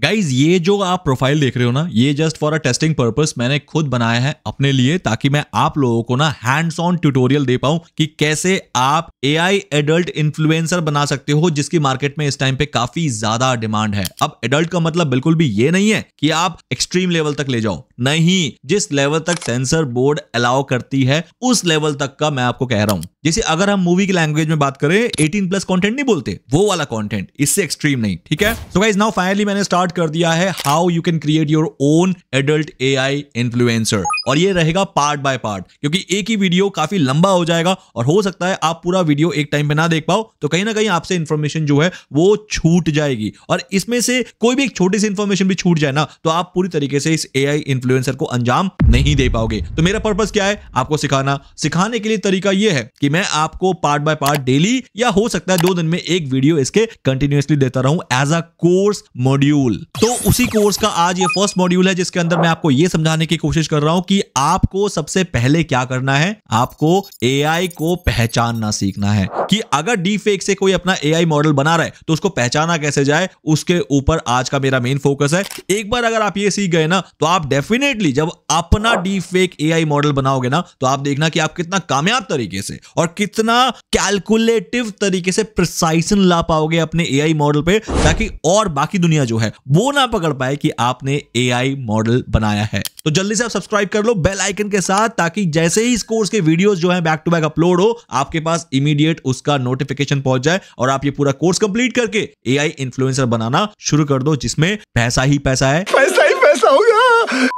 guys ये जो आप प्रोफाइल देख रहे हो ना ये just for a testing purpose मैंने खुद बनाया है अपने लिए ताकि मैं आप लोगों को ना हैंड्स ऑन ट्यूटोरियल दे पाऊं कि कैसे आप ए आई एडल्ट इन्फ्लुएंसर बना सकते हो जिसकी मार्केट में इस टाइम पे काफी ज्यादा डिमांड है अब एडल्ट का मतलब बिल्कुल भी ये नहीं है कि आप एक्सट्रीम लेवल तक ले जाओ नहीं जिस लेवल तक सेंसर बोर्ड अलाउ करती है उस लेवल तक का मैं आपको कह रहा हूं जैसे अगर हम मूवी की लैंग्वेज में बात करें 18 प्लस कंटेंट नहीं बोलते वो वाला कंटेंट इससे एक्सट्रीम नहीं ठीक है सो गाइज नाउ फाइनली मैंने स्टार्ट स्टार्ट कर दिया है how you can create your own adult A I influencer और ये रहेगा पार्ट बाय पार्ट क्योंकि एक ही वीडियो काफी लंबा हो जाएगा और हो सकता है आप पूरा वीडियो एक टाइम पे ना देख पाओ तो कहीं ना कहीं आपसे इन्फॉर्मेशन जो है वो छूट जाएगी और इसमें से कोई भी एक छोटी सी इन्फॉर्मेशन भी छूट जाए ना तो आप पूरी तरीके से इस ए इन्फ्लुएंसर को अंजाम नहीं दे पाओगे तो मेरा पर्पज क्या है आपको सिखाना सिखाने के लिए तरीका यह है कि मैं आपको पार्ट बाय पार्ट डेली या हो सकता है दो दिन में एक वीडियो इसके कंटिन्यूसली देता रहूं एज अ कोर्स मॉड्यूल तो उसी कोर्स का आज ये फर्स्ट मॉड्यूल है जिसके अंदर मैं आपको ये समझाने की कोशिश कर रहा हूं कि आपको सबसे पहले क्या करना है आपको एआई को पहचानना सीखना है कि अगर डी फेक से कोई अपना एआई मॉडल बना रहा है तो उसको पहचाना कैसे जाए उसके ऊपर आज का मेरा मेन फोकस है एक बार अगर आप ये सीख गए ना तो आप डेफिनेटली जब अपना डी फेक ए मॉडल बनाओगे ना तो आप देखना कि आप कितना कामयाब तरीके से और कितना कैलकुलेटिव तरीके से प्रिसाइसन ला पाओगे अपने ए मॉडल पे ताकि और बाकी दुनिया जो है वो ना पकड़ पाए कि आपने ए मॉडल बनाया है तो जल्दी से आप सब्सक्राइब कर लो बेल आइकन के साथ ताकि जैसे ही इस कोर्स के वीडियोस जो है बैक टू बैक अपलोड हो आपके पास इमीडिएट उसका नोटिफिकेशन पहुंच जाए और आप ये पूरा कोर्स कंप्लीट करके एआई इन्फ्लुएंसर बनाना शुरू कर दो जिसमें पैसा ही पैसा है पैसा ही पैसा होगा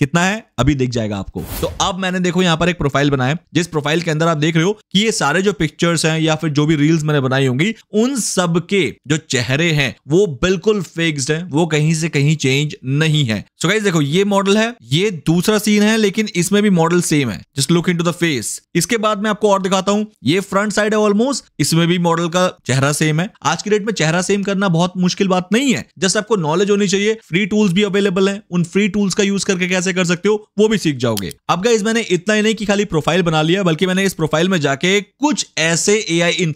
कितना है अभी दिख जाएगा आपको तो अब मैंने देखो यहाँ पर एक प्रोफाइल बनाया जिस प्रोफाइल के अंदर आप देख रहे हो कि ये सारे जो पिक्चर्स हैं या फिर जो भी रील्स मैंने बनाई होंगी उन सब के जो चेहरे हैं वो बिल्कुल फिक्स्ड हैं वो कहीं से कहीं चेंज नहीं है सो so देखो ये मॉडल है ये दूसरा सीन है लेकिन इसमें भी मॉडल सेम है just look in the face इसके बाद मैं आपको और दिखाता हूँ ये फ्रंट साइड है ऑलमोस्ट इसमें भी मॉडल का चेहरा सेम है आज की डेट में चेहरा सेम करना बहुत मुश्किल बात नहीं है जस्ट आपको नॉलेज होनी चाहिए फ्री टूल्स भी अवेलेबल है उन फ्री टूल्स का यूज करके कैसे कैसे कर सकते हो वो भी सीख जाओगे अब गाइज मैंने इतना ही नहीं कि खाली प्रोफाइल बना लिया बल्कि मैंने इस प्रोफाइल में जाके कुछ ऐसे ए आई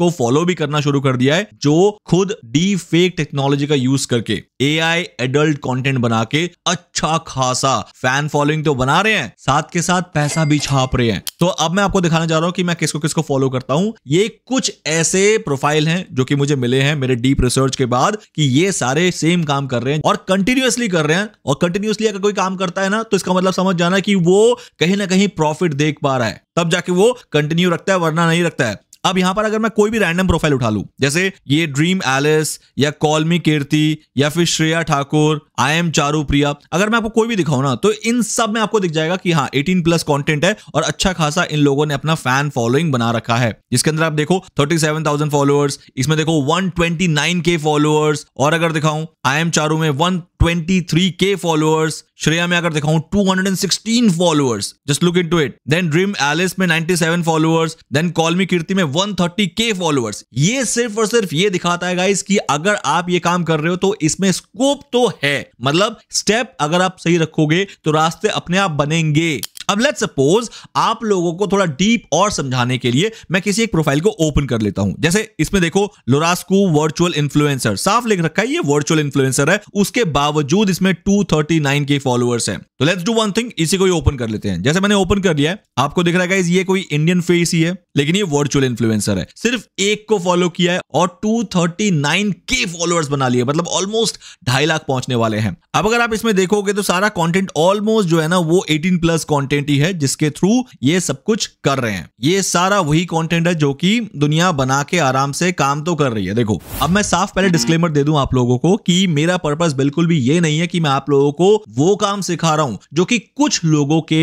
को फॉलो भी करना शुरू कर दिया है जो खुद डी फेक टेक्नोलॉजी का यूज करके एआई एडल्ट कंटेंट बना के अच्छा खासा फैन फॉलोइंग तो बना रहे हैं साथ के साथ पैसा भी छाप रहे हैं तो अब मैं आपको दिखाने जा रहा हूं कि मैं किसको किसको फॉलो करता हूं ये कुछ ऐसे प्रोफाइल हैं जो कि मुझे मिले हैं मेरे डीप रिसर्च के बाद कि ये सारे सेम काम कर रहे हैं और कंटिन्यूसली कर रहे हैं और कंटिन्यूसली अगर कोई काम करता है ना तो इसका मतलब समझ जाना कि वो कहीं ना कहीं प्रॉफिट देख पा रहा है तब जाके वो कंटिन्यू रखता है वरना नहीं रखता है अब यहां पर अगर मैं कोई भी रैंडम प्रोफाइल उठा लू जैसे ये ड्रीम एलिस या कॉलमी कीर्ति या फिर श्रेया ठाकुर आई एम चारू प्रिया अगर मैं आपको कोई भी दिखाऊ ना तो इन सब में आपको दिख जाएगा कि हाँ एटीन प्लस कॉन्टेंट है और अच्छा खासा इन लोगों ने अपना फैन फॉलोइंग बना रखा है जिसके अंदर आप देखो थर्टी सेवन थाउजेंड फॉलोअर्स इसमें देखो वन ट्वेंटी नाइन के फॉलोअर्स और अगर दिखाऊं आई एम चारू में वन 23k फॉलोअर्स श्रेया में अगर दिखाऊं 216 followers just look into it then dream Alice में 97 फॉलोअर्स देन कॉलमी कीर्ति में 130 के फॉलोअर्स ये सिर्फ और सिर्फ ये दिखाता है गाइस कि अगर आप ये काम कर रहे हो तो इसमें स्कोप तो है मतलब स्टेप अगर आप सही रखोगे तो रास्ते अपने आप बनेंगे अब लेट सपोज आप लोगों को थोड़ा डीप और समझाने के लिए मैं किसी एक प्रोफाइल को ओपन कर लेता हूं जैसे इसमें देखो लोरास्कू वर्चुअल इन्फ्लुएंसर साफ लिख रखा है ये वर्चुअल इन्फ्लुएंसर है उसके बावजूद इसमें 239 के फॉलोअर्स हैं तो लेट्स डू वन थिंग इसी को ही ओपन कर लेते हैं जैसे मैंने ओपन कर लिया है आपको दिख रहा है ये कोई इंडियन फेस ही है लेकिन ये वर्चुअल इन्फ्लुएंसर है सिर्फ एक को फॉलो किया है और 239 के फॉलोअर्स बना लिए मतलब ऑलमोस्ट ढाई लाख पहुंचने वाले हैं अब अगर आप इसमें देखोगे तो सारा कंटेंट ऑलमोस्ट जो है ना वो 18 प्लस कंटेंट आइडेंटिटी है जिसके थ्रू ये सब कुछ कर रहे हैं ये सारा वही कॉन्टेंट है जो कि दुनिया बना के आराम से काम तो कर रही है देखो अब मैं साफ पहले डिस्क्लेमर दे दूं आप लोगों को कि मेरा पर्पज बिल्कुल भी ये नहीं है कि मैं आप लोगों को वो काम सिखा रहा हूं जो कि कुछ लोगों के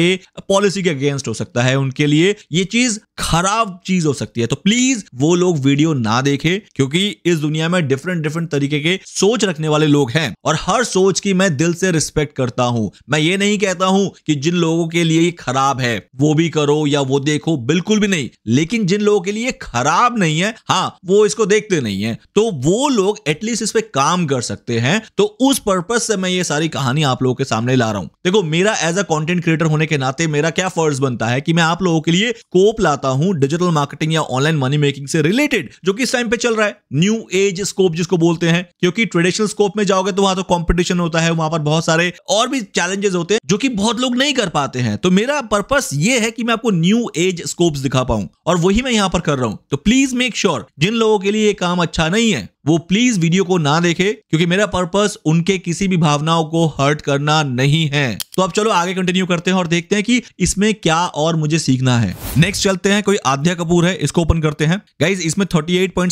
पॉलिसी के अगेंस्ट हो सकता है उनके लिए ये चीज खराब चीज हो सकती है तो प्लीज वो लोग वीडियो ना देखे क्योंकि इस दुनिया में डिफरेंट डिफरेंट तरीके के सोच रखने वाले लोग हैं और हर सोच की मैं दिल से रिस्पेक्ट करता हूं मैं ये नहीं कहता हूं कि जिन लोगों के लिए लिए खराब है वो भी करो या वो देखो बिल्कुल भी नहीं लेकिन जिन लोगों के लिए खराब नहीं है हाँ वो इसको देखते नहीं है तो वो लोग एटलीस्ट इस पे काम कर सकते हैं तो उस पर्पज से मैं ये सारी कहानी आप लोगों के सामने ला रहा हूं देखो मेरा एज अ कॉन्टेंट क्रिएटर होने के नाते मेरा क्या फर्ज बनता है कि मैं आप लोगों के लिए कोप लाता हूं डिजिटल मार्केटिंग या ऑनलाइन मनी मेकिंग से रिलेटेड जो कि इस टाइम पे चल रहा है न्यू एज स्कोप जिसको बोलते हैं क्योंकि ट्रेडिशनल स्कोप में जाओगे तो वहां तो कॉम्पिटिशन होता है वहां पर बहुत सारे और भी चैलेंजेस होते हैं जो कि बहुत लोग नहीं कर पाते हैं तो मेरा पर्पस ये है कि मैं आपको न्यू एज स्कोप्स दिखा पाऊं और वही मैं यहां पर कर रहा हूं तो प्लीज मेक श्योर जिन लोगों के लिए ये काम अच्छा नहीं है वो प्लीज वीडियो को ना देखे क्योंकि मेरा पर्पस उनके किसी भी भावनाओं को हर्ट करना नहीं है तो अब चलो आगे कंटिन्यू करते हैं और देखते हैं कि इसमें क्या और मुझे सीखना है नेक्स्ट चलते हैं कोई आध्या कपूर है इसको ओपन करते हैं गाइज इसमें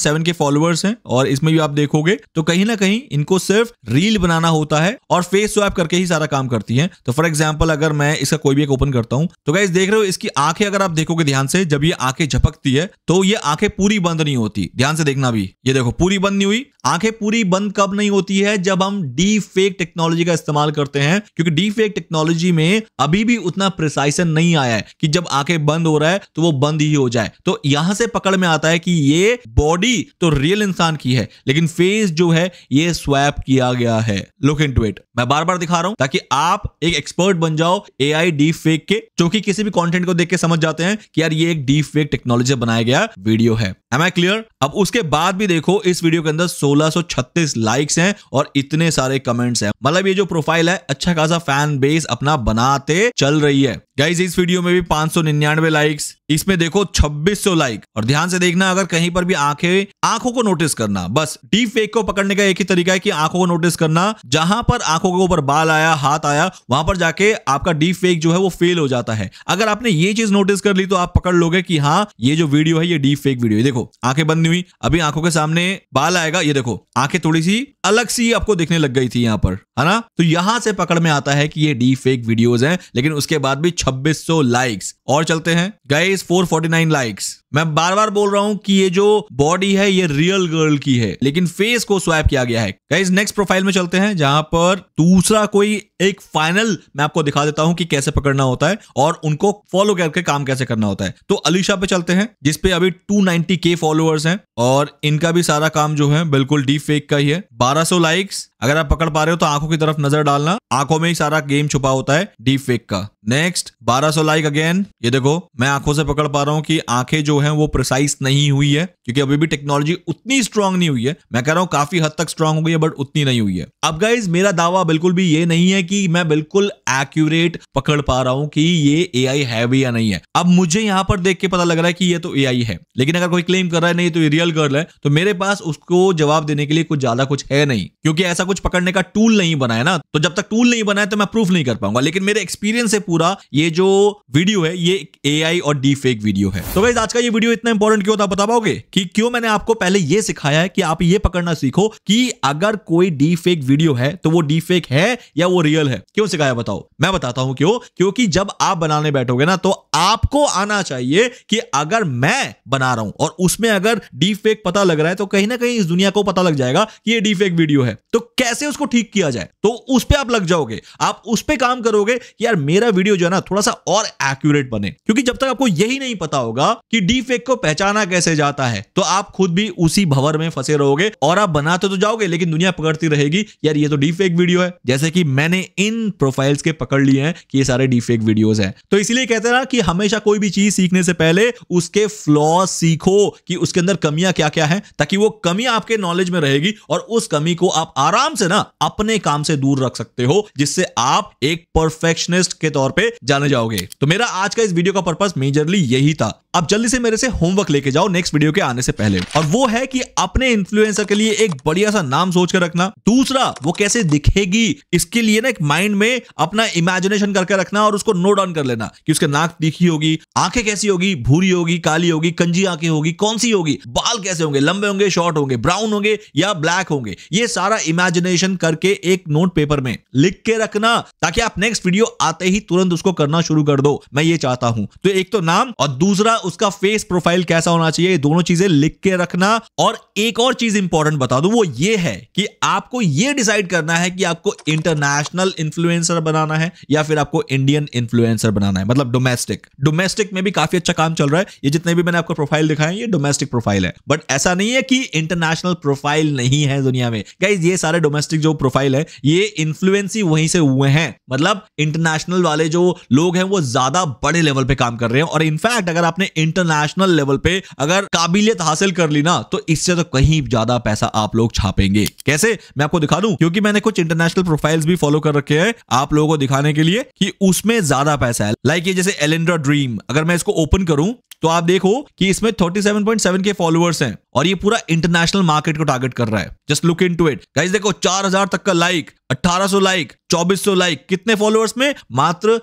सेवन के फॉलोअर्स है और इसमें भी आप देखोगे तो कहीं ना कहीं इनको सिर्फ रील बनाना होता है और फेस स्वैप करके ही सारा काम करती है तो फॉर एग्जाम्पल अगर मैं इसका कोई भी एक ओपन करता हूँ तो गाइज देख रहे हो इसकी आंखें अगर आप देखोगे ध्यान से जब ये आंखें झपकती है तो ये आंखें पूरी बंद नहीं होती ध्यान से देखना भी ये देखो पूरी बंद नहीं हुई आंखें पूरी बंद कब नहीं होती है जब हम डी फेक टेक्नोलॉजी का इस्तेमाल करते हैं क्योंकि डी फेक टेक्नोलॉजी में अभी भी उतना प्रिसाइसन नहीं आया है कि जब आंखें बंद हो रहा है तो वो बंद ही हो जाए तो यहां से पकड़ में आता है कि ये बॉडी तो रियल इंसान की है लेकिन फेस जो है ये स्वैप किया गया है लुक इन टू इट मैं बार बार दिखा रहा हूं ताकि आप एक एक्सपर्ट बन जाओ ए आई डी फेक के जो कि किसी भी कंटेंट को देख के समझ जाते हैं कि यार ये एक डी फेक टेक्नोलॉजी बनाया गया वीडियो है एम आई क्लियर अब उसके बाद भी देखो इस वीडियो के अंदर 1636 लाइक्स हैं और इतने सारे कमेंट्स हैं मतलब ये जो प्रोफाइल है अच्छा खासा फैन बेस अपना बनाते चल रही है गाइज इस वीडियो में भी 599 लाइक्स इसमें देखो 2600 लाइक और ध्यान से देखना अगर कहीं पर भी आंखें आंखों को नोटिस करना बस डीप फेक को पकड़ने का एक ही तरीका है कि आंखों को नोटिस करना जहां पर आंखों के ऊपर बाल आया हाथ आया वहां पर जाके आपका डीप फेक जो है वो फेल हो जाता है अगर आपने ये चीज नोटिस कर ली तो आप पकड़ लोगे की हाँ ये जो वीडियो है ये डीप फेक वीडियो है देखो आंखें बंद हुई अभी आंखों के सामने बाल आएगा ये देखो आंखें थोड़ी सी अलग सी आपको दिखने लग गई थी यहाँ पर है ना तो यहां से पकड़ में आता है कि ये डीप फेक वीडियोज है लेकिन उसके बाद भी 2600 लाइक्स और चलते हैं गाइस 449 लाइक्स मैं बार बार बोल रहा हूँ कि ये जो बॉडी है ये रियल गर्ल की है लेकिन फेस को स्वैप किया गया है गाइज नेक्स्ट प्रोफाइल में चलते हैं जहां पर दूसरा कोई एक फाइनल मैं आपको दिखा देता हूं कि कैसे पकड़ना होता है और उनको फॉलो करके काम कैसे करना होता है तो अलीशा पे चलते हैं जिसपे अभी 290 के फॉलोअर्स हैं और इनका भी सारा काम जो है बिल्कुल डीप फेक का ही है 1200 लाइक्स अगर आप पकड़ पा रहे हो तो आंखों की तरफ नजर डालना आंखों में ही सारा गेम छुपा होता है डीप फेक का नेक्स्ट 1200 लाइक अगेन ये देखो मैं आंखों से पकड़ पा रहा हूँ कि आंखें जो है है वो प्रिसाइज नहीं हुई है क्योंकि अभी भी टेक्नोलॉजी उतनी स्ट्रांग नहीं हुई है मैं कह रहा हूं काफी हद तक स्ट्रांग हो गई है बट उतनी नहीं हुई है अब गाइज मेरा दावा बिल्कुल भी ये नहीं है कि मैं बिल्कुल एक्यूरेट पकड़ पा रहा हूं कि ये ए है भी या नहीं है अब मुझे यहां पर देख के पता लग रहा है कि ये तो ए है लेकिन अगर कोई क्लेम कर रहा है नहीं तो ये रियल गर्ल है तो मेरे पास उसको जवाब देने के लिए कुछ ज्यादा कुछ है नहीं क्योंकि ऐसा कुछ पकड़ने का टूल नहीं बना है ना तो जब तक टूल नहीं बना है तो मैं प्रूफ नहीं कर पाऊंगा लेकिन मेरे एक्सपीरियंस है पूरा ये जो वीडियो है ये ए और डी फेक वीडियो है तो वैसे आज का ये वीडियो इतना इंपॉर्टेंट क्यों था बता पाओगे कि क्यों मैंने आपको पहले ये सिखाया है कि आप ये पकड़ना सीखो कि अगर कोई डी फेक वीडियो है तो वो डी फेक है या वो रियल है क्यों सिखाया बताओ मैं बताता हूं क्यों क्योंकि जब आप बनाने बैठोगे ना तो आपको आना चाहिए कि अगर मैं बना रहा हूं और उसमें अगर डी फेक पता लग रहा है तो कहीं ना कहीं इस दुनिया को पता लग जाएगा कि ये डी फेक वीडियो है तो कैसे उसको ठीक किया जाए तो उस पर आप लग जाओगे आप उस पर काम करोगे कि यार मेरा वीडियो जो है ना थोड़ा सा और एक्यूरेट बने क्योंकि जब तक आपको यही नहीं पता होगा कि डी डीफेक को पहचाना कैसे जाता है तो आप खुद भी उसी भवर में फंसे रहोगे और आप बनाते तो जाओगे लेकिन दुनिया पकड़ती रहेगी यार ये तो डीफेक वीडियो है जैसे कि मैंने इन प्रोफाइल्स के पकड़ लिए हैं कि ये सारे डीफेक वीडियोस हैं तो इसलिए कहते ना कि हमेशा कोई भी चीज सीखने से पहले उसके फ्लॉज सीखो कि उसके अंदर कमियां क्या क्या है ताकि वो कमी आपके नॉलेज में रहेगी और उस कमी को आप आराम से ना अपने काम से दूर रख सकते हो जिससे आप एक परफेक्शनिस्ट के तौर पर जाने जाओगे तो मेरा आज का इस वीडियो का पर्पज मेजरली यही था अब जल्दी से मेरे से होमवर्क लेके जाओ नेक्स्ट वीडियो के आने से पहले और वो है कि अपने इन्फ्लुएंसर के लिए एक बढ़िया सा नाम सोच कर रखना दूसरा वो कैसे दिखेगी इसके लिए ना एक माइंड में अपना इमेजिनेशन करके रखना और उसको नोट डाउन कर लेना कि उसके नाक तीखी होगी आंखें कैसी होगी भूरी होगी काली होगी कंजी आंखें होगी कौन सी होगी बाल कैसे होंगे लंबे होंगे शॉर्ट होंगे ब्राउन होंगे या ब्लैक होंगे ये सारा इमेजिनेशन करके एक नोट पेपर में लिख के रखना ताकि आप नेक्स्ट वीडियो आते ही तुरंत उसको करना शुरू कर दो मैं ये चाहता हूं तो एक तो नाम और दूसरा उसका फेस फेस प्रोफाइल कैसा होना चाहिए ये दोनों चीजें लिख के रखना और एक और चीज इंपॉर्टेंट बता दू वो ये है कि आपको ये डिसाइड करना है कि आपको इंटरनेशनल इन्फ्लुएंसर बनाना है या फिर आपको इंडियन इन्फ्लुएंसर बनाना है मतलब डोमेस्टिक डोमेस्टिक में भी काफी अच्छा काम चल रहा है ये जितने भी मैंने आपको प्रोफाइल दिखाए ये डोमेस्टिक प्रोफाइल है बट ऐसा नहीं है कि इंटरनेशनल प्रोफाइल नहीं है दुनिया में गाइज ये सारे डोमेस्टिक जो प्रोफाइल है ये इन्फ्लुएंस ही वहीं से हुए हैं मतलब इंटरनेशनल वाले जो लोग हैं वो ज्यादा बड़े लेवल पे काम कर रहे हैं और इनफैक्ट अगर आपने इंटरनेशनल इंटरनेशनल लेवल पे अगर काबिलियत हासिल कर ली ना तो इससे तो कहीं ज्यादा पैसा आप लोग छापेंगे कैसे मैं आपको दिखा दूं क्योंकि मैंने कुछ इंटरनेशनल प्रोफाइल्स भी फॉलो कर रखे हैं आप लोगों को दिखाने के लिए कि उसमें ज्यादा पैसा है लाइक ये जैसे एलेंड्रा ड्रीम अगर मैं इसको ओपन करूं तो आप देखो कि इसमें 37.7 के फॉलोअर्स हैं और ये पूरा इंटरनेशनल मार्केट को टारगेट कर रहा है just look into it guys देखो 4000 तक का लाइक 1800 लाइक 2400 लाइक कितने फॉलोअर्स में मात्र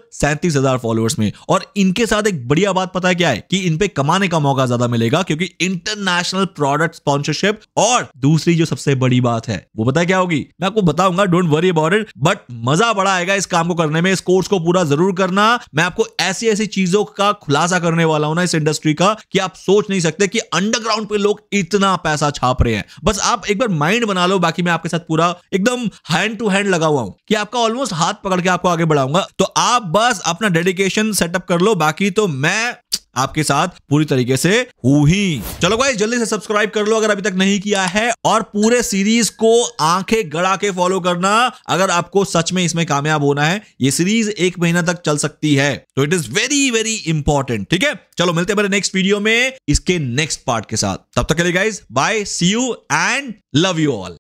हजार फॉलोअर्स में और इनके साथ एक बढ़िया बात पता है क्या है कि इनपे कमाने का मौका ज्यादा मिलेगा क्योंकि इंटरनेशनल प्रोडक्ट स्पॉन्सरशिप और दूसरी जो सबसे बड़ी बात है वो पता है क्या होगी मैं आपको बताऊंगा don't worry about it but मजा बड़ा आएगा इस काम को करने में इस कोर्स को पूरा जरूर करना मैं आपको ऐसी ऐसी चीजों का खुलासा करने वाला हूं ना इस इंडस्ट्री का कि आप सोच नहीं सकते कि अंडरग्राउंड पे लोग कितना पैसा छाप रहे हैं बस आप एक बार माइंड बना लो बाकी मैं आपके साथ पूरा एकदम हैंड टू हैंड लगा हुआ हूं कि आपका ऑलमोस्ट हाथ पकड़ के आपको आगे बढ़ाऊंगा तो आप बस अपना डेडिकेशन सेटअप कर लो बाकी तो मैं आपके साथ पूरी तरीके से हुई ही चलो भाई जल्दी से सब्सक्राइब कर लो अगर अभी तक नहीं किया है और पूरे सीरीज को आंखें गड़ा के फॉलो करना अगर आपको सच में इसमें कामयाब होना है ये सीरीज एक महीना तक चल सकती है तो it is very very important ठीक है चलो मिलते हैं मेरे नेक्स्ट वीडियो में इसके नेक्स्ट पार्ट के साथ तब तक के लिए guys bye see you and love you all